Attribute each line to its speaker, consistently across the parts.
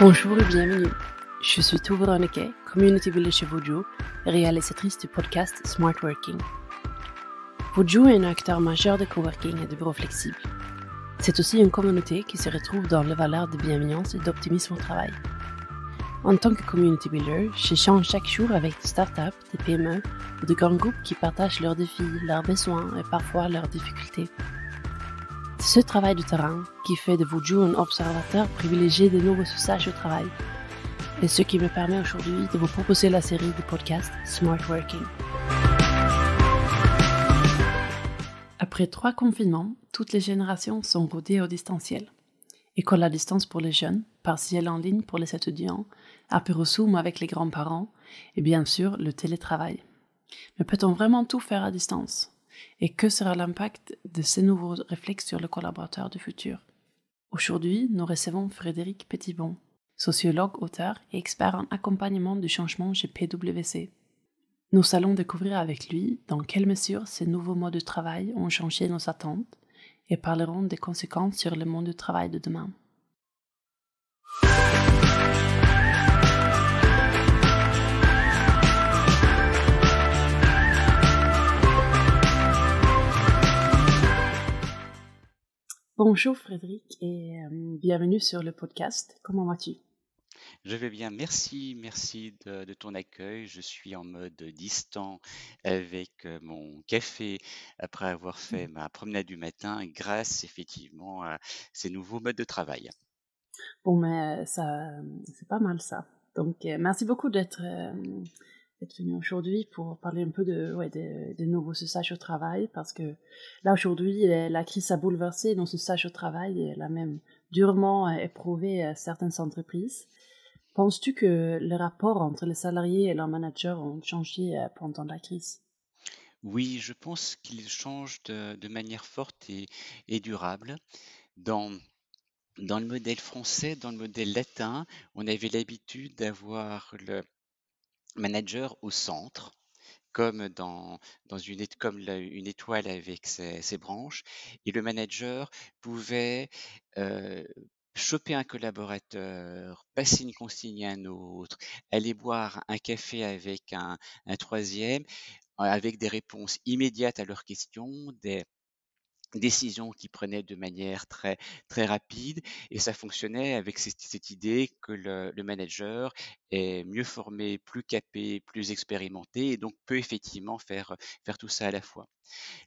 Speaker 1: Bonjour et bienvenue. Je suis Tove Ronneke, Community chez Voodoo, réalisatrice du podcast Smart Working. Voodoo est un acteur majeur de coworking et de bureau flexible. C'est aussi une communauté qui se retrouve dans les valeurs de bienveillance et d'optimisme au travail. En tant que community builder, j'échange chaque jour avec des startups, des PME ou de grands groupes qui partagent leurs défis, leurs besoins et parfois leurs difficultés ce travail de terrain qui fait de vous deux un observateur privilégié des nouveaux usages au travail. Et ce qui me permet aujourd'hui de vous proposer la série du podcast Smart Working. Après trois confinements, toutes les générations sont rodées au distanciel. École à distance pour les jeunes, partiel en ligne pour les étudiants, apéro Zoom avec les grands-parents et bien sûr le télétravail. Mais peut-on vraiment tout faire à distance et que sera l'impact de ces nouveaux réflexes sur le collaborateur du futur. Aujourd'hui, nous recevons Frédéric Petitbon, sociologue, auteur et expert en accompagnement du changement chez PwC. Nous allons découvrir avec lui dans quelle mesure ces nouveaux modes de travail ont changé nos attentes et parlerons des conséquences sur le monde du travail de demain. Bonjour Frédéric et euh, bienvenue sur le podcast. Comment vas-tu
Speaker 2: je vais bien, merci, merci de, de, ton accueil. Je suis en mode distant avec euh, mon café après avoir fait ma promenade du matin grâce effectivement à ces nouveaux modes de travail.
Speaker 1: Bon, mais ça, c'est pas mal ça. Donc, euh, merci beaucoup d'être être venu aujourd'hui pour parler un peu de, ouais, de, nouveaux au travail, parce que là aujourd'hui, la crise a bouleversé ce sage au travail et elle a même durement euh, éprouvé certaines entreprises. Penses-tu que les rapports entre les salariés et leurs managers ont changé euh, pendant la crise
Speaker 2: Oui, je pense qu'ils changent de, manière forte et, durable. Dans, dans le modèle français, dans le modèle latin, on avait l'habitude d'avoir le, manager au centre, comme dans, une, comme une étoile avec ses, branches, et le manager pouvait euh, choper un collaborateur, passer une consigne à un autre, aller boire un café avec un, troisième, euh, avec des réponses immédiates à leurs questions, des, décision qu'il prenait de manière très très rapide et ça fonctionnait avec cette, idée que le, manager est mieux formé, plus capé, plus expérimenté et donc peut effectivement faire faire tout ça à la fois.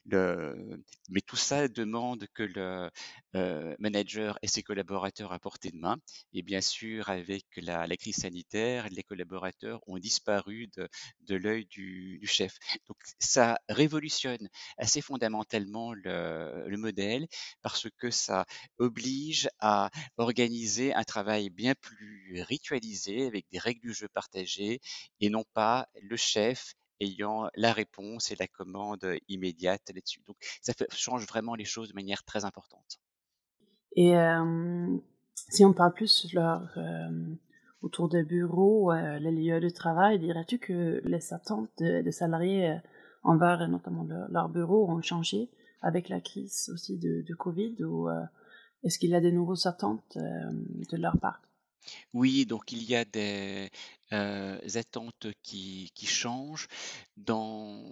Speaker 2: Le, mais tout ça demande que le euh, manager et ses collaborateurs à portée de main. Et bien sûr, avec la, crise sanitaire, les collaborateurs ont disparu de, l'œil du, du chef. Donc ça révolutionne assez fondamentalement le euh, le modèle parce que ça oblige à organiser un travail bien plus ritualisé avec des règles du jeu partagées et non pas le chef ayant la réponse et la commande immédiate là-dessus. Donc ça change vraiment les choses de manière très importante.
Speaker 1: Et si on parle plus autour des bureaux, euh, les lieux de travail, dirais-tu que les attentes des salariés envers notamment leur bureau ont changé avec la crise aussi de, Covid ou euh, est-ce qu'il y a des nouvelles attentes euh, de leur part
Speaker 2: oui, donc il y a des euh, attentes qui, changent. Dans,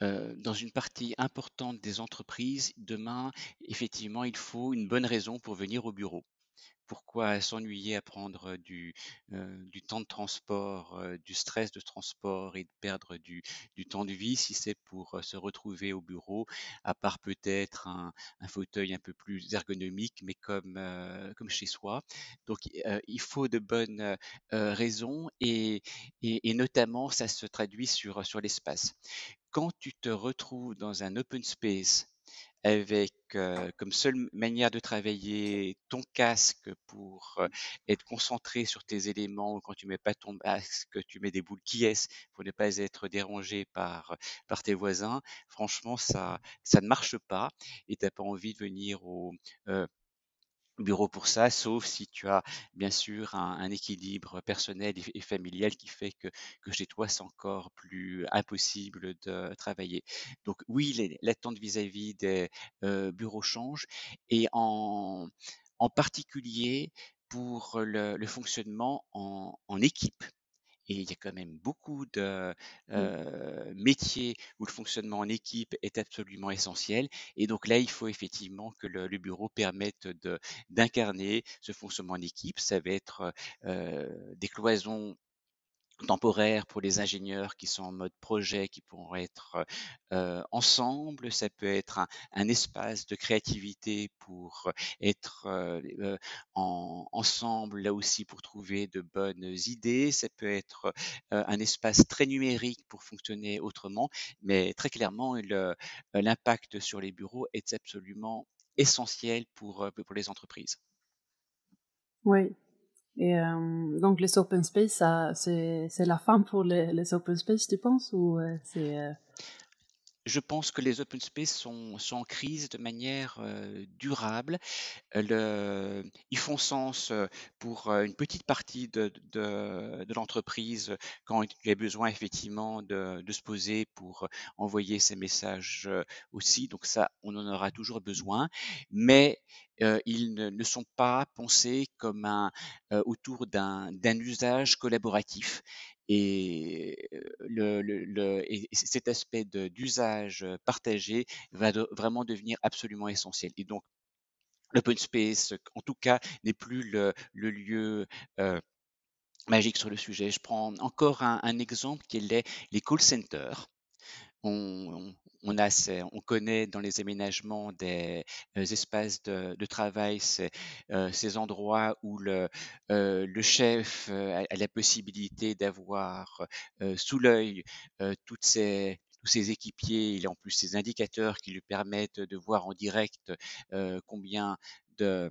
Speaker 2: dans une partie importante des entreprises, demain, effectivement, il faut une bonne raison pour venir au bureau pourquoi s'ennuyer à prendre du, temps de transport, du stress de transport et de perdre du, temps de vie si c'est pour se retrouver au bureau, à part peut-être un, fauteuil un peu plus ergonomique, mais comme, chez soi. Donc il faut de bonnes raisons et, notamment ça se traduit sur l'espace. Quand tu te retrouves dans un open space avec comme seule manière de travailler ton casque pour être concentré sur tes éléments. Quand tu mets pas ton masque, tu mets des boules qui est pour ne pas être dérangé par, par tes voisins. Franchement, ça, ça ne marche pas et t'as pas envie de venir au, bureau pour ça, sauf si tu as bien sûr un, équilibre personnel et, familial qui fait que, chez toi, c'est encore plus impossible de travailler. Donc oui, l'attente vis-à-vis des euh, bureaux change et en, particulier pour le, fonctionnement en équipe il y a quand même beaucoup de métiers où le fonctionnement en équipe est absolument essentiel. Et donc là, il faut effectivement que le, bureau permette d'incarner ce fonctionnement en équipe. Ça va être des cloisons temporaire pour les ingénieurs qui sont en mode projet, qui pourront être euh, ensemble. Ça peut être un, espace de créativité pour euh, être euh, ensemble, là aussi pour trouver de bonnes idées. Ça peut être un espace très numérique pour fonctionner autrement. Mais très clairement, l'impact sur les bureaux est absolument essentiel pour, pour les entreprises.
Speaker 1: Oui, et euh, donc les open space, c'est la fin pour les, les open space, tu penses ou euh, c'est euh,
Speaker 2: je pense que les open space sont, en crise de manière euh, durable. Euh, ils font sens euh, pour une petite partie de, l'entreprise quand il y a besoin effectivement de, se poser pour envoyer ces messages aussi. Donc ça, on en aura toujours besoin. Mais ils ne, sont pas pensés comme un, autour d'un usage collaboratif et, le, cet aspect d'usage partagé va vraiment devenir absolument essentiel. Et donc, l'open space, en tout cas, n'est plus le, lieu magique sur le sujet. Je prends encore un, exemple qui est les, les call centers. on, on, on connaît dans les aménagements des, euh, espaces de, travail ces, euh, ces, endroits où le, euh, chef a, la possibilité d'avoir sous l'œil toutes tous ses équipiers, il a en plus ses indicateurs qui lui permettent de voir en direct combien de,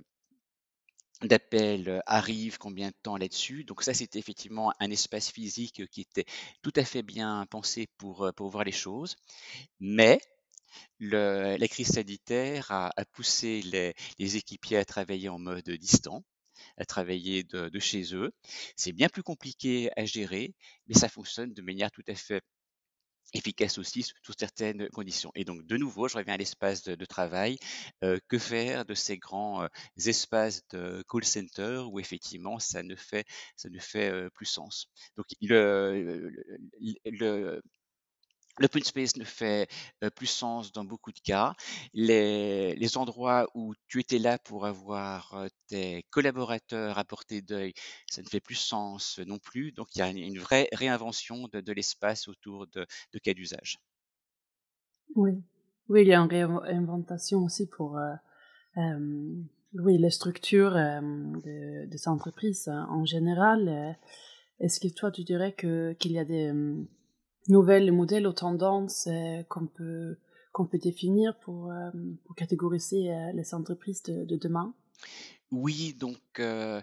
Speaker 2: D'appel euh, arrive combien de temps là-dessus. Donc ça, c'était effectivement un espace physique euh, qui était tout à fait bien pensé pour, euh, pour voir les choses. Mais la crise sanitaire a, poussé les, équipiers à travailler en mode distant, à travailler de chez eux. C'est bien plus compliqué à gérer, mais ça fonctionne de manière tout à fait efficace aussi sous certaines conditions. Et donc, de nouveau, je reviens à l'espace de, travail. Euh, que faire de ces grands euh, espaces de call center où effectivement ça ne fait, ça ne fait euh, plus sens Donc, le, L'open space ne fait euh, plus sens dans beaucoup de cas. Les, les, endroits où tu étais là pour avoir euh, tes collaborateurs à portée d'œil, ça ne fait plus sens non plus. Donc il y a une, vraie réinvention de, l'espace autour de, de cas d'usage.
Speaker 1: Oui. oui, il y a une réinventation aussi pour euh, oui, les structures de, entreprises hein, en général. Est-ce que toi, tu dirais qu'il y a des nouvelles, modèles aux tendances euh, qu'on peut qu'on peut définir pour, euh, catégoriser euh, les entreprises de, demain
Speaker 2: Oui, donc nous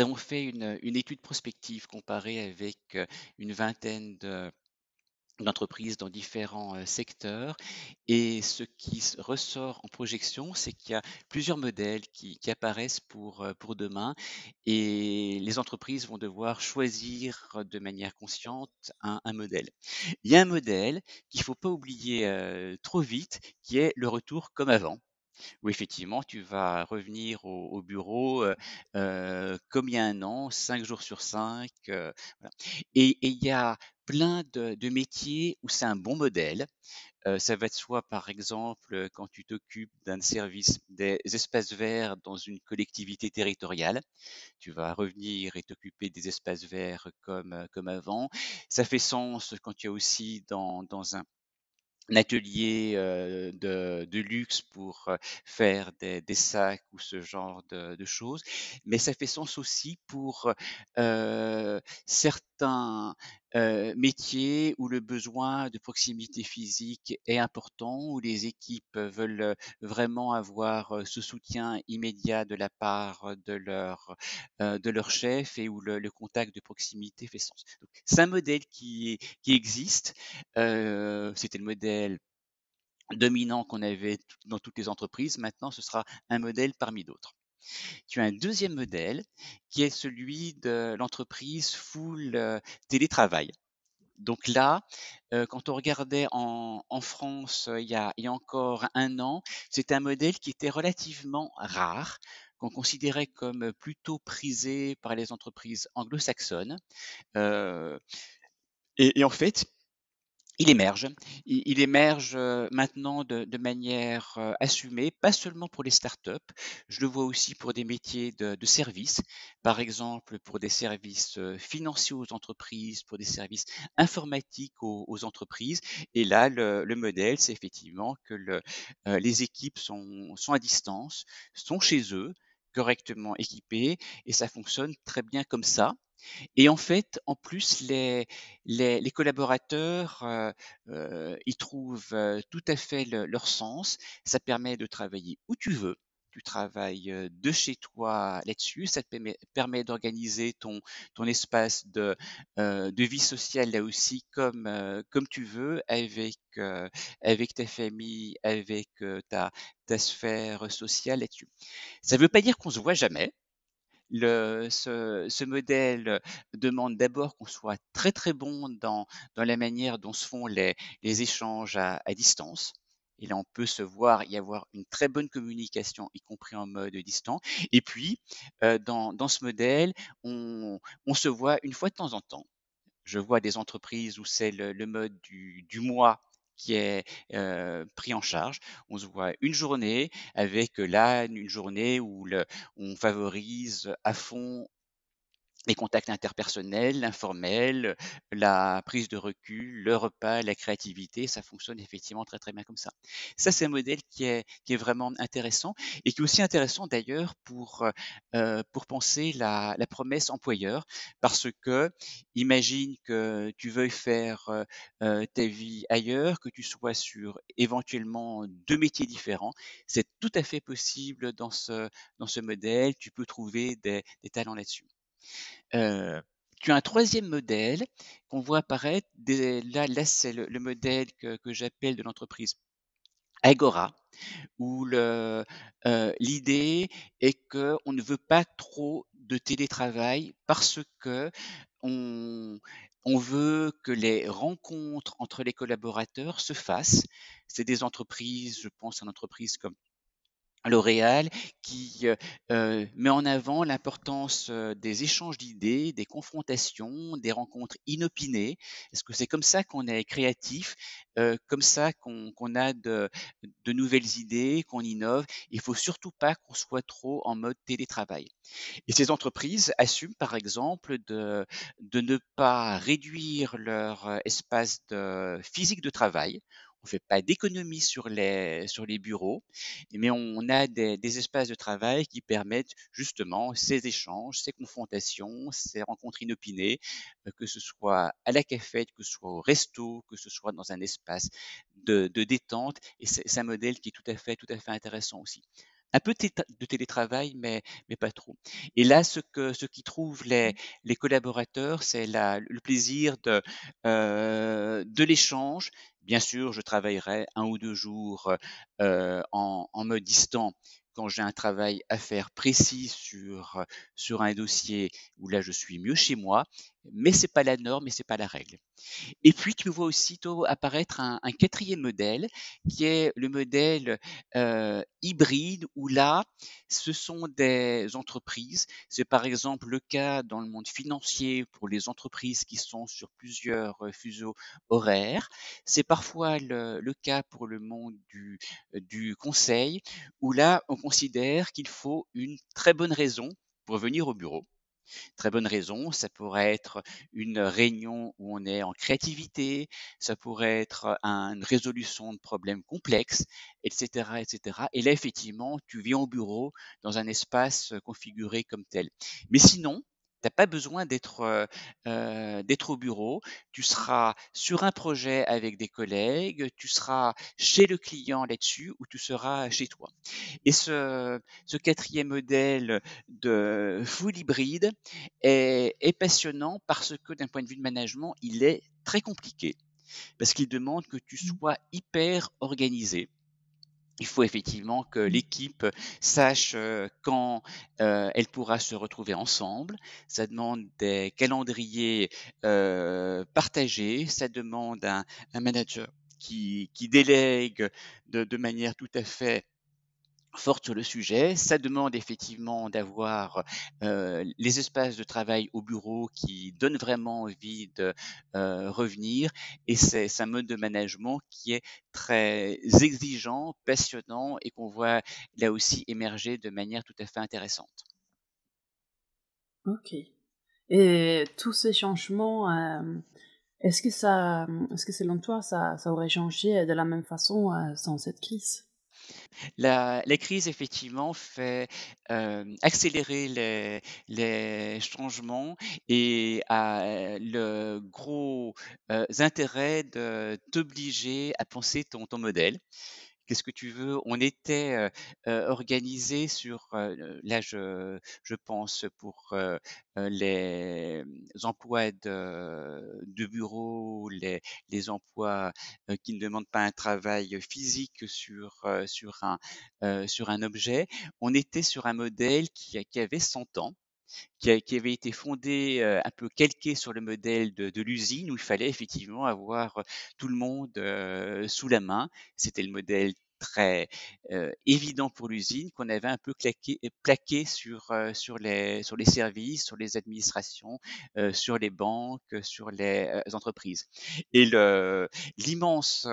Speaker 2: avons fait une, une, étude prospective comparée avec une vingtaine de d'entreprises dans différents euh, secteurs. Et ce qui ressort en projection, c'est qu'il y a plusieurs modèles qui, apparaissent pour, euh, pour demain. Et les entreprises vont devoir choisir de manière consciente un, modèle. Il y a un modèle qu'il ne faut pas oublier euh, trop vite, qui est le retour comme avant où effectivement tu vas revenir au, bureau euh, euh, comme il y a un an, cinq jours sur cinq. Euh, et il y a plein de, métiers où c'est un bon modèle. ça va être soit par exemple quand tu t'occupes d'un service des espaces verts dans une collectivité territoriale, tu vas revenir et t'occuper des espaces verts comme, comme avant. Ça fait sens quand tu es aussi dans, dans un un atelier de, luxe pour faire des, sacs ou ce genre de, choses, mais ça fait sens aussi pour euh, certains métier euh, métier où le besoin de proximité physique est important, où les équipes veulent vraiment avoir euh, ce soutien immédiat de la part de leur, euh, de leur chef et où le, contact de proximité fait sens. C'est un modèle qui, qui existe. C'était le modèle dominant qu'on avait dans toutes les entreprises. Maintenant, ce sera un modèle parmi d'autres. Tu as un deuxième modèle qui est celui de l'entreprise full euh, télétravail. Donc là, euh, quand on regardait en, France euh, il, y a, encore un an, c'était un modèle qui était relativement rare qu'on considérait comme plutôt prisé par les entreprises anglo-saxonnes. et, en fait, il émerge. Il, émerge euh, maintenant de, manière euh, assumée, pas seulement pour les startups, je le vois aussi pour des métiers de, de services, par exemple pour des services euh, financiers aux entreprises, pour des services informatiques aux, entreprises. Et là, le, modèle, c'est effectivement que les équipes sont, à distance, sont chez eux, correctement équipées, et ça fonctionne très bien comme ça. Et en fait, en plus, les, les, collaborateurs euh, euh, ils trouvent euh, tout à fait leur sens. Ça permet de travailler où tu veux. Tu travailles de chez toi là-dessus. Ça te permet, d'organiser ton, ton espace de, de vie sociale là aussi comme, comme tu veux, avec, avec ta famille, avec ta, ta sphère sociale là-dessus. Ça ne veut pas dire qu'on se voit jamais le, ce, ce, modèle demande d'abord qu'on soit très très bon dans, dans, la manière dont se font les, les échanges à, à distance. Et là, on peut se voir y avoir une très bonne communication, y compris en mode distant. Et puis, euh, dans, dans, ce modèle, on, on, se voit une fois de temps en temps. Je vois des entreprises où c'est le, le mode du, du mois qui est pris en charge. On se voit une journée avec l'âne, une journée où le, on favorise à fond les contacts interpersonnels, l'informel, la prise de recul, le repas, la créativité, ça fonctionne effectivement très très bien comme ça. Ça c'est un modèle qui est, qui est vraiment intéressant et qui est aussi intéressant d'ailleurs pour, euh, euh pour penser la, la, promesse employeur parce que imagine que tu veuilles faire euh, euh, ta vie ailleurs, que tu sois sur éventuellement deux métiers différents, c'est tout à fait possible dans ce, dans ce modèle, tu peux trouver des, des talents là-dessus. Euh, tu as un troisième modèle qu'on voit apparaître. là, c'est le, modèle que, j'appelle de l'entreprise Agora, où euh, l'idée euh, est qu'on ne veut pas trop de télétravail parce que on, veut que les rencontres entre les collaborateurs se fassent. C'est des entreprises, je pense à une entreprise comme L'Oréal qui euh, euh, met en avant l'importance euh, des échanges d'idées, des confrontations, des rencontres inopinées, Est-ce que c'est comme ça qu'on est créatif, comme ça qu'on a de, nouvelles idées, qu'on innove. Il faut surtout pas qu'on soit trop en mode télétravail. Et ces entreprises assument par exemple de, ne pas réduire leur espace physique de travail on fait pas d'économie sur les, sur les bureaux, mais on a des, espaces de travail qui permettent justement ces échanges, ces confrontations, ces rencontres inopinées, euh, que ce soit à la cafette, que ce soit au resto, que ce soit dans un espace de, détente. Et c'est un modèle qui est tout à fait, tout à fait intéressant aussi un peu de télétravail, mais, mais pas trop. Et là, ce que ce qui trouvent les, mmh. les collaborateurs, c'est le plaisir de, euh, de l'échange, Bien sûr, je travaillerai un ou deux jours en, mode me distant quand j'ai un travail à faire précis sur, sur un dossier où là je suis mieux chez moi mais c'est pas la norme et c'est pas la règle. Et puis tu vois aussitôt apparaître un, quatrième modèle qui est le modèle euh, hybride où là ce sont des entreprises. C'est par exemple le cas dans le monde financier pour les entreprises qui sont sur plusieurs euh, fuseaux horaires. C'est parfois le, cas pour le monde du, euh, du conseil où là on considère qu'il faut une très bonne raison pour venir au bureau Très bonne raison, ça pourrait être une réunion où on est en créativité, ça pourrait être euh, une résolution de problèmes complexes, etc., etc. Et là, effectivement, tu vis au bureau dans un espace euh, configuré comme tel. Mais sinon, tu n'as pas besoin d'être au bureau. Tu seras sur un projet avec des collègues, tu seras chez le client là-dessus ou tu seras chez toi. Et ce, quatrième modèle de full hybride est passionnant parce que d'un point de vue de management, il est très compliqué parce qu'il demande que tu mmh. sois hyper organisé il faut effectivement que l'équipe sache euh, quand euh, elle pourra se retrouver ensemble. Ça demande des calendriers euh, partagés, ça demande un, manager qui, délègue de, de, manière tout à fait forte sur le sujet. Ça demande effectivement d'avoir euh, les espaces de travail au bureau qui donnent vraiment envie de euh, revenir et c'est un mode de management qui est très exigeant, passionnant et qu'on voit là aussi émerger de manière tout à fait intéressante.
Speaker 1: Ok. Et tous ces changements, euh, est-ce que est-ce que selon toi, ça, ça aurait changé de la même façon sans cette crise
Speaker 2: la, crise, effectivement, fait euh, accélérer les, changements et a le gros euh, intérêt de t'obliger à penser ton modèle qu'est-ce que tu veux. On était organisé sur, là je, pense pour les emplois de, de bureau, les, emplois qui ne demandent pas un travail physique sur, sur, un, sur un objet, on était sur un modèle qui avait 100 ans qui, avait été fondée, euh, un peu calquée sur le modèle de, l'usine, où il fallait effectivement avoir euh, tout le monde euh, sous la main. C'était le modèle très évident pour l'usine qu'on avait un peu claqué, plaqué sur, sur, les, sur les services, sur les administrations, sur les banques, sur les entreprises. Et l'immense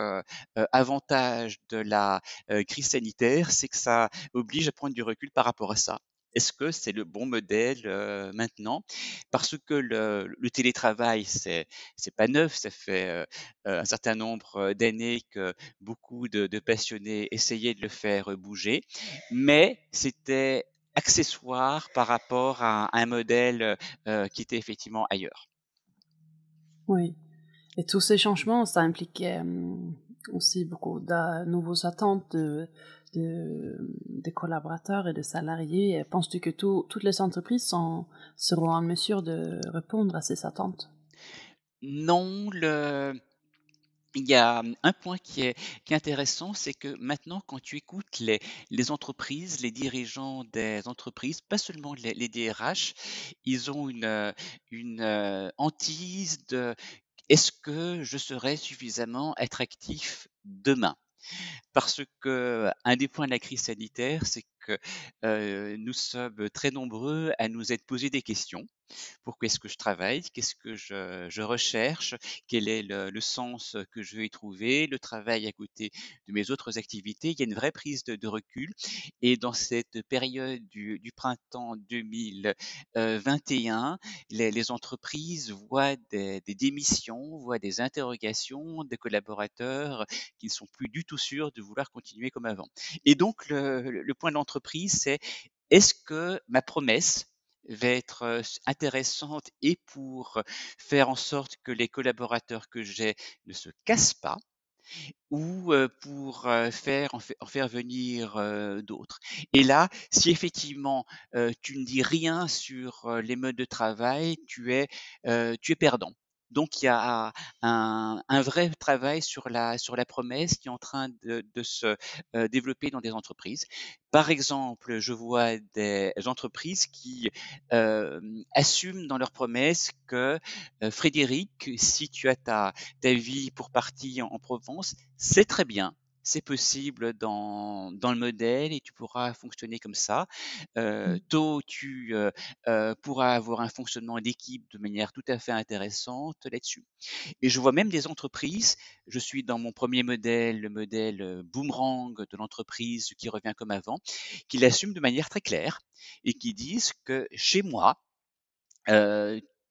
Speaker 2: avantage de la crise sanitaire, c'est que ça oblige à prendre du recul par rapport à ça. Est-ce que c'est le bon modèle euh, maintenant Parce que le, télétravail, c'est n'est pas neuf. Ça fait euh, euh, un certain nombre d'années que beaucoup de, passionnés essayaient de le faire bouger, mais c'était accessoire par rapport à un modèle qui était effectivement ailleurs.
Speaker 1: Oui. Et tous ces changements, ça impliquait hum, aussi beaucoup de nouveaux attentes de, collaborateurs et de salariés. Penses-tu que toutes les entreprises seront en mesure de répondre à ces attentes
Speaker 2: Non, il y a un point qui est, intéressant, c'est que maintenant, quand tu écoutes les, entreprises, les dirigeants des entreprises, pas seulement les, DRH, ils ont une, une euh, hantise de est-ce que je serai suffisamment attractif demain parce que un des points de la crise sanitaire, c'est que euh, nous sommes très nombreux à nous être posé des questions pourquoi est-ce que je travaille Qu'est-ce que je, recherche Quel est le, sens que je vais y trouver Le travail à côté de mes autres activités. Il y a une vraie prise de, recul. Et dans cette période du, printemps 2021, euh, les, entreprises voient des, démissions, voient des interrogations des collaborateurs qui ne sont plus du tout sûrs de vouloir continuer comme avant. Et donc, le, le point de l'entreprise, c'est est-ce que ma promesse va être intéressante et pour faire en sorte que les collaborateurs que j'ai ne se cassent pas ou pour faire en, faire venir d'autres. Et là, si effectivement tu ne dis rien sur les modes de travail, tu es tu es perdant. Donc il y a un, vrai travail sur la, promesse qui est en train de, se euh, développer dans des entreprises. Par exemple, je vois des entreprises qui euh, assument dans leur promesse que euh, Frédéric, si tu as ta, vie pour partie en Provence, c'est très bien c'est possible dans, le modèle et tu pourras fonctionner comme ça. Euh, mmh. tôt, tu euh, euh, pourras avoir un fonctionnement d'équipe de manière tout à fait intéressante là-dessus. Et je vois même des entreprises, je suis dans mon premier modèle, le modèle boomerang de l'entreprise qui revient comme avant, qui l'assument de manière très claire et qui disent que chez moi,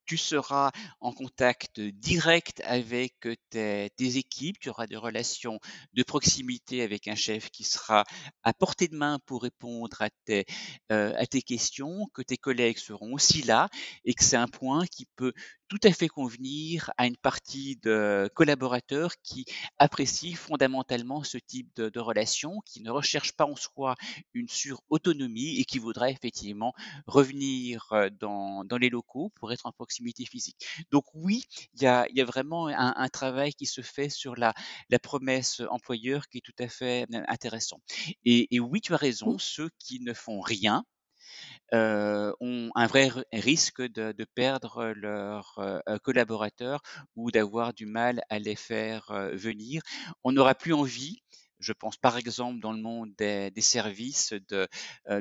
Speaker 2: tu seras en contact direct avec euh, tes, équipes, tu auras des relations de proximité avec un chef qui sera à portée de main pour répondre à euh, à tes questions, que tes collègues seront aussi là et que c'est un point qui peut tout à fait convenir à une partie de collaborateurs qui apprécient fondamentalement ce type de, relation, qui ne recherchent pas en soi une autonomie et qui voudraient effectivement revenir euh, dans, dans, les locaux pour être en proximité physique. Donc oui, il y a, y a, vraiment un, travail qui se fait sur la, la, promesse employeur qui est tout à fait euh, intéressant. et oui, tu as raison, mmh. ceux qui ne font rien, euh, ont un vrai risque de, perdre leurs euh, euh, collaborateurs ou d'avoir du mal à les faire venir. On n'aura plus envie je pense par exemple dans le monde des, services de,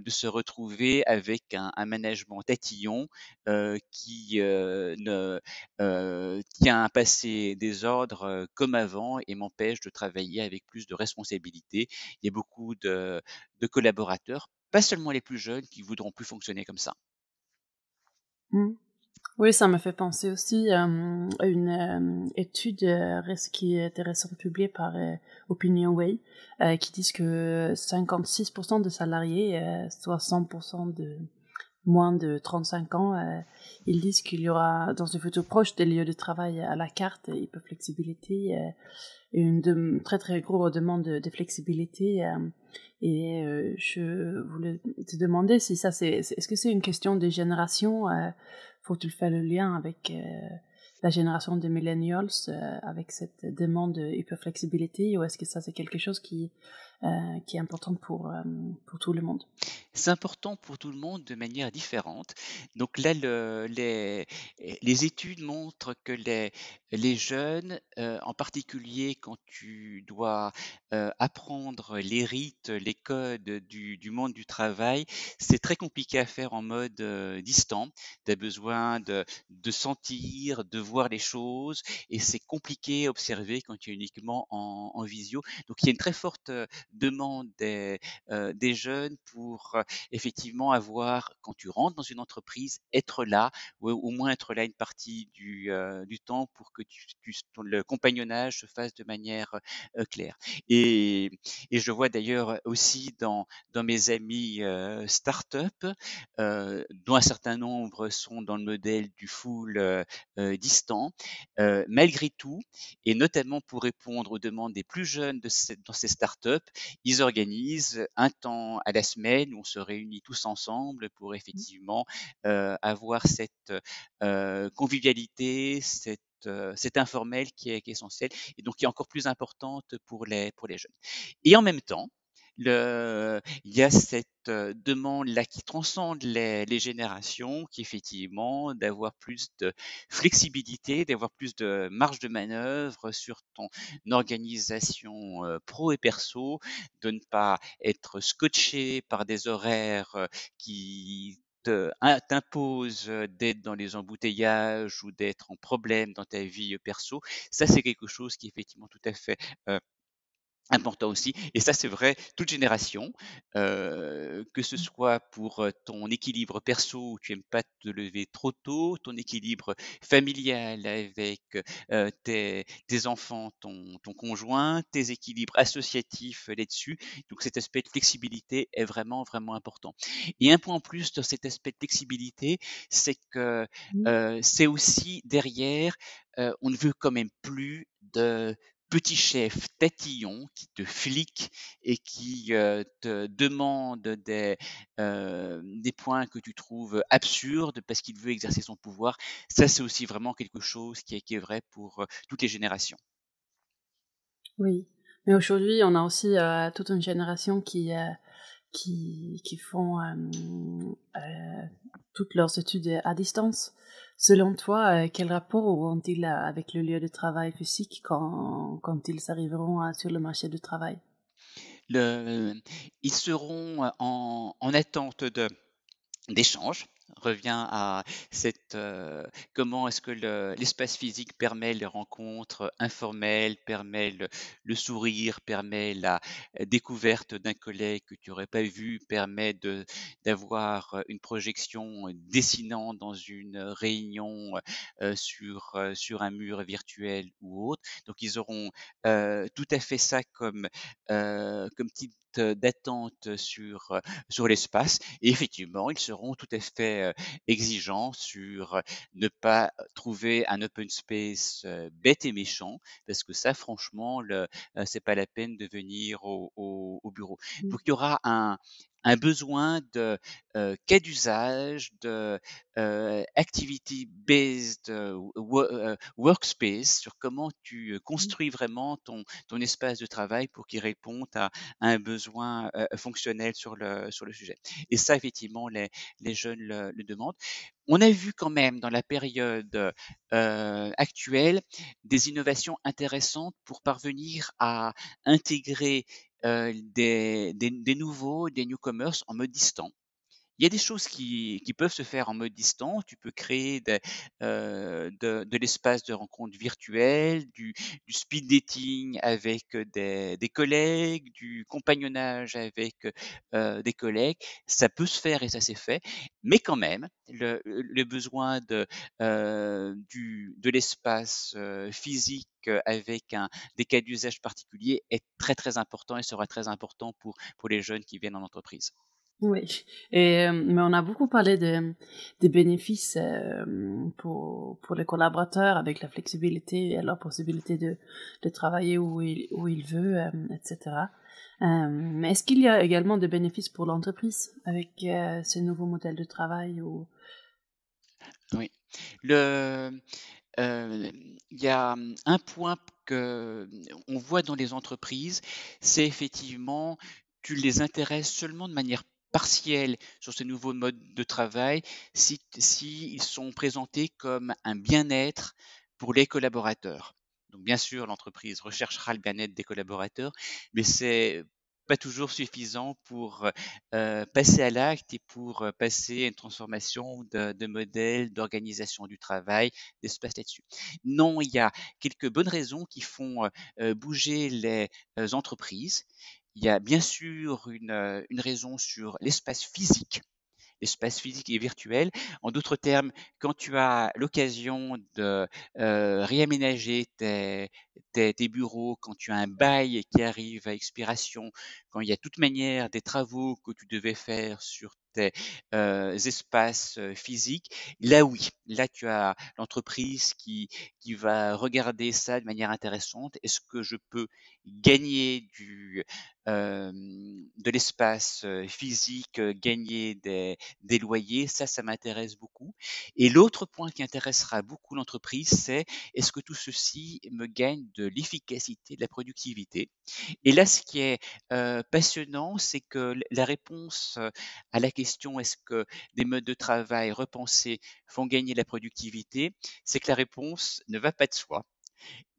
Speaker 2: se retrouver avec un, management tatillon qui, tient à passer des ordres comme avant et m'empêche de travailler avec plus de responsabilité. Il y a beaucoup de collaborateurs pas seulement les plus jeunes qui voudront plus fonctionner comme ça.
Speaker 1: Mmh. Oui, ça me fait penser aussi à une étude euh, qui été récemment publiée par Opinion euh, OpinionWay euh, qui dit que 56% de salariés, 60% euh, de moins de 35 ans, euh, ils disent qu'il y aura dans une futur proche des lieux de travail à la carte, hyperflexibilité, euh, une de, très très grosse demande de, flexibilité. Euh, et euh, je voulais te demander si ça, c'est, est-ce que c'est une question de génération Faut-il faire le lien avec la génération des millennials avec cette demande hyper flexibilité, ou est-ce que ça c'est quelque chose qui, qui est important pour, pour tout le monde c'est important
Speaker 2: pour tout le monde de manière différente. Donc là, les, les, études montrent que les, les jeunes, euh, en particulier quand tu dois euh, apprendre les rites, les codes du, du monde du travail, c'est très compliqué à faire en mode euh, distant. Tu as besoin de, de sentir, de voir les choses, et c'est compliqué à observer quand tu es uniquement en, en visio. Donc il y a une très forte demande des, des jeunes pour effectivement avoir, quand tu rentres dans une entreprise, être là, ou au moins être là une partie du, euh, du temps pour que tu, le compagnonnage se fasse de manière euh, claire. Et, et, je vois d'ailleurs aussi dans, dans mes amis euh, start-up, dont un certain nombre sont dans le modèle du full distant, malgré tout, et notamment pour répondre aux demandes des plus jeunes de ces, dans ces startups, ils organisent un temps à la semaine où on se se réunit tous ensemble pour mmh. effectivement avoir cette convivialité, cette c'est informel qui est, qui essentiel et donc qui est encore plus importante pour les, pour les jeunes. Et en même temps, le, il y a cette euh, demande là qui transcende les, les générations, qui effectivement d'avoir plus de flexibilité, d'avoir plus de marge de manœuvre sur ton organisation euh, pro et perso, de ne pas être scotché par des horaires euh, qui t'imposent d'être dans les embouteillages ou d'être en problème dans ta vie perso, ça c'est quelque chose qui est effectivement tout à fait euh, important aussi. Et ça, c'est vrai, toute génération, que ce mmh. soit pour ton équilibre perso, où tu n'aimes pas te lever trop tôt, ton équilibre familial avec tes, enfants, ton, ton, conjoint, tes équilibres associatifs là-dessus. Donc cet aspect de flexibilité est vraiment, vraiment important. Et un point en plus dans cet aspect de flexibilité, c'est que mmh. c'est aussi derrière, on ne veut quand même plus de petit chef tatillon qui te flique et qui euh, te demande des, euh, des points que tu trouves absurdes parce qu'il veut exercer son pouvoir, ça c'est aussi vraiment quelque chose qui est, vrai pour euh, toutes les générations.
Speaker 1: Oui, mais aujourd'hui on a aussi toute une génération qui, qui, qui font toutes leurs études à distance. Selon toi, euh, quel rapport auront-ils avec le lieu de travail physique quand, ils arriveront sur le marché du travail
Speaker 2: Ils seront en attente d'échanges revient à cette euh, comment est-ce que l'espace physique permet les rencontres informelles, permet le, sourire, permet la découverte d'un collègue que tu n'aurais pas vu, permet d'avoir une projection dessinant dans une réunion euh, sur, euh, sur un mur virtuel ou autre. Donc ils auront tout à fait ça comme, comme type d'attente sur, sur l'espace. Et effectivement, ils seront tout à fait exigeants sur ne pas trouver un open space bête et méchant, parce que ça, franchement, c'est pas la peine de venir au bureau. Mmh. Donc il y aura un, un besoin de cas d'usage, de activity-based workspace, sur comment tu mmh. construis vraiment ton, ton espace de travail pour qu'il réponde à, un besoin fonctionnel sur le, sur le sujet. Et ça, effectivement, les, jeunes le, demandent. On a vu quand même dans la période actuelle des innovations intéressantes pour parvenir à intégrer euh, des des des nouveaux, des newcomers en me distant. Il y a des choses qui, peuvent se faire en mode distant. Tu peux créer euh, de, l'espace de rencontre virtuelle, du, speed dating avec euh, des, collègues, du compagnonnage avec euh, des collègues. Ça peut se faire et ça s'est fait. Mais quand même, le, besoin de, l'espace physique avec des cas d'usage particulier est très très important et sera très important pour les jeunes qui viennent en entreprise.
Speaker 1: Oui, euh, mais on a beaucoup parlé de, des bénéfices euh, pour, pour les collaborateurs avec la flexibilité et la possibilité de, de travailler où il, où il veut, euh, etc. mais est-ce qu'il y a également des bénéfices pour l'entreprise avec ce nouveau modèle de travail ou...
Speaker 2: Oui, le, il y a hum, un point que on voit dans les entreprises, c'est effectivement tu les intéresses seulement de manière partiels sur ces nouveaux modes de travail s'ils si, ils sont présentés comme un bien-être pour les collaborateurs. Donc bien sûr, l'entreprise recherchera le bien-être des collaborateurs, mais c'est pas toujours suffisant pour euh, passer à l'acte et pour euh, passer à une transformation de, modèle, d'organisation du travail, d'espace là-dessus. Non, il y a quelques bonnes raisons qui font euh, bouger les entreprises il y a bien sûr euh, une, raison sur l'espace physique l'espace physique et virtuel. En d'autres termes, quand tu as l'occasion de euh, réaménager tes, tes, bureaux, quand tu as un bail qui arrive à expiration, quand il y a toute manière des travaux que tu devais faire sur tes euh, espaces euh, physiques, là oui, là tu as l'entreprise qui, qui va regarder ça de manière intéressante. Est-ce que je peux gagner du, euh, de l'espace physique, gagner des, des loyers Ça, ça m'intéresse beaucoup. Et l'autre point qui intéressera beaucoup l'entreprise, c'est est-ce que tout ceci me gagne de l'efficacité, de la productivité. Et là, ce qui est euh, passionnant, c'est que la réponse euh, à la question est-ce que des modes de travail repensés font gagner la productivité, c'est que la réponse ne va pas de soi.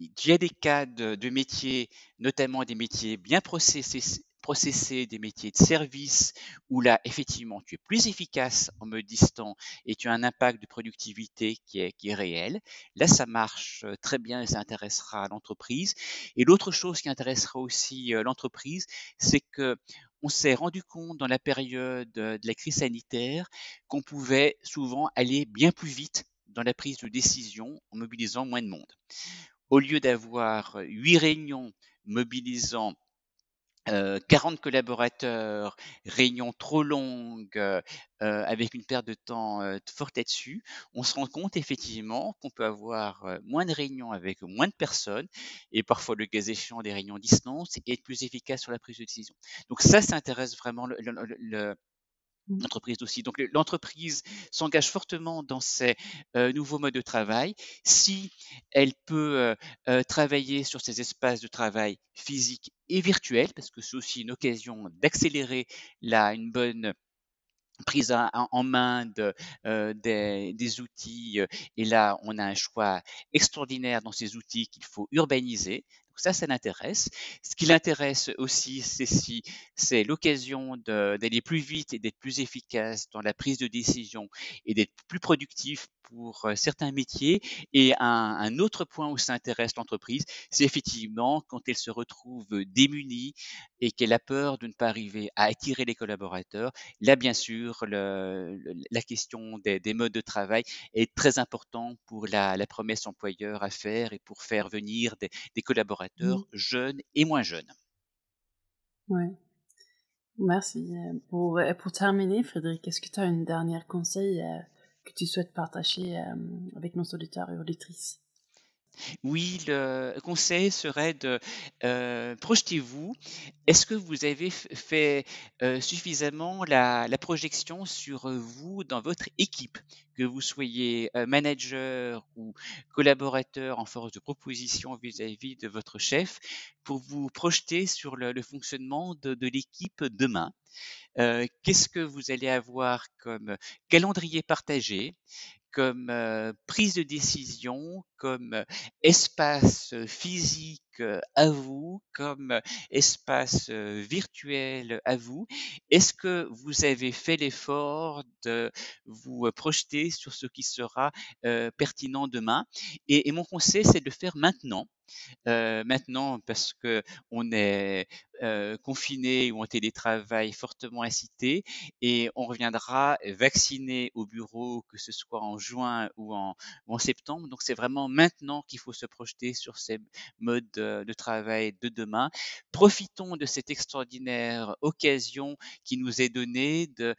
Speaker 2: Il y a des cas de métiers, notamment des métiers bien processés, processer des métiers de service où là, effectivement, tu es plus efficace en mode distant et tu as un impact de productivité qui est, qui est réel. Là, ça marche euh, très bien et ça intéressera l'entreprise. Et l'autre chose qui intéressera aussi euh, l'entreprise, c'est que on s'est rendu compte dans la période euh, de la crise sanitaire qu'on pouvait souvent aller bien plus vite dans la prise de décision en mobilisant moins de monde. Au lieu d'avoir huit réunions mobilisant 40 euh, collaborateurs, réunions trop longues, euh, euh, avec une perte de temps forte là-dessus, on se rend compte effectivement qu'on peut avoir moins de réunions avec moins de personnes et parfois le gaz échéant des réunions en distance et être plus efficace sur la prise de décision. Donc ça, ça intéresse vraiment le, le, Mmh. L'entreprise aussi. Donc l'entreprise s'engage fortement dans ces euh, nouveaux modes de travail. Si elle peut euh, euh, travailler sur ces espaces de travail physiques et virtuels, parce que c'est aussi une occasion d'accélérer une bonne prise en main des, outils. Et là, on a un choix extraordinaire dans ces outils qu'il faut urbaniser, ça, ça l'intéresse. Ce qui l'intéresse aussi, c'est si c'est l'occasion d'aller plus vite et d'être plus efficace dans la prise de décision et d'être plus productif pour euh, certains métiers. Et un, autre point où s'intéresse l'entreprise, c'est effectivement quand elle se retrouve euh, démunie et qu'elle a peur de ne pas arriver à attirer les collaborateurs. Là, bien sûr, le, la question des, modes de travail est très importante pour la, promesse employeur à faire et pour faire venir des, collaborateurs mmh. jeunes et moins jeunes.
Speaker 1: Ouais. Merci. Pour, pour terminer, Frédéric, est-ce que tu as une dernière conseil tu souhaites partager euh, avec nos auditeurs et auditrices
Speaker 2: oui, euh, le conseil serait de euh, projetez-vous. Est-ce que vous avez fait euh, suffisamment la, projection sur vous dans votre équipe, que vous soyez manager ou collaborateur en force de proposition vis-à-vis de votre chef, pour vous projeter sur le, fonctionnement de l'équipe demain Qu'est-ce que vous allez avoir comme calendrier partagé comme euh, prise de décision, comme euh, espace euh, physique à vous, comme espace virtuel à vous. Est-ce que vous avez fait l'effort de vous projeter sur ce qui sera pertinent demain et, et mon conseil, c'est de le faire maintenant maintenant, parce que on est confiné ou en télétravail fortement incité, et on reviendra vacciné au bureau, que ce soit en juin ou en, septembre. Donc, c'est vraiment maintenant qu'il faut se projeter sur ces modes de, travail de demain. Profitons de cette extraordinaire occasion qui nous est donnée de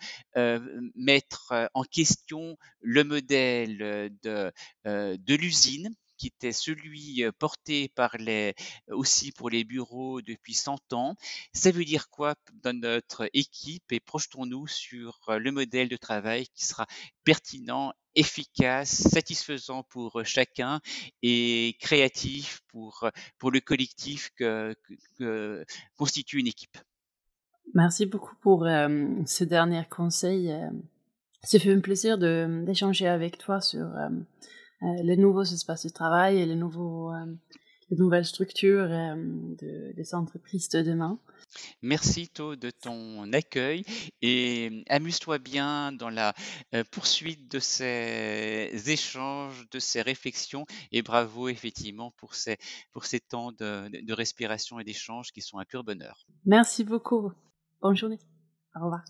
Speaker 2: mettre en question le modèle de, de l'usine qui était celui porté par les, aussi pour les bureaux depuis 100 ans. Ça veut dire quoi dans notre équipe et projetons-nous sur le modèle de travail qui sera pertinent efficace, satisfaisant pour chacun et créatif pour, pour le collectif que, constitue une équipe.
Speaker 1: Merci beaucoup pour ce dernier conseil. Ce fait un plaisir mmh, d'échanger avec toi sur, euh, les nouveaux espaces de travail et les, nouveaux, euh, les nouvelles structures euh, des entreprises de demain.
Speaker 2: Merci To de ton accueil et amuse-toi bien dans la poursuite de ces échanges, de ces réflexions et bravo effectivement pour ces, pour ces temps de, de respiration et d'échange qui sont un pur bonheur.
Speaker 1: Merci beaucoup. Bonne journée. Au revoir.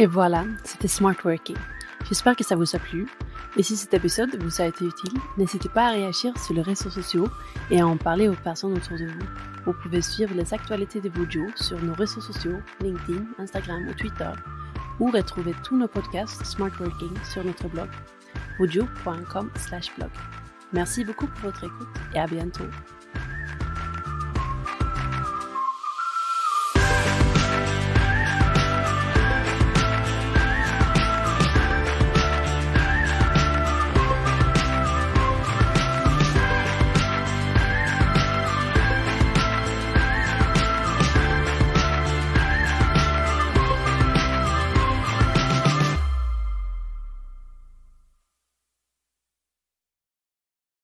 Speaker 1: Et voilà, c'était Smart Working. J'espère que ça vous a plu. Et si cet épisode vous a été utile, n'hésitez pas à réagir sur les réseaux sociaux et à en parler aux personnes autour de vous. Vous pouvez suivre les actualités de Vojo sur nos réseaux sociaux, LinkedIn, Instagram ou Twitter, ou retrouver tous nos podcasts Smart Working sur notre blog, vojocom blog Merci beaucoup pour votre écoute et à bientôt.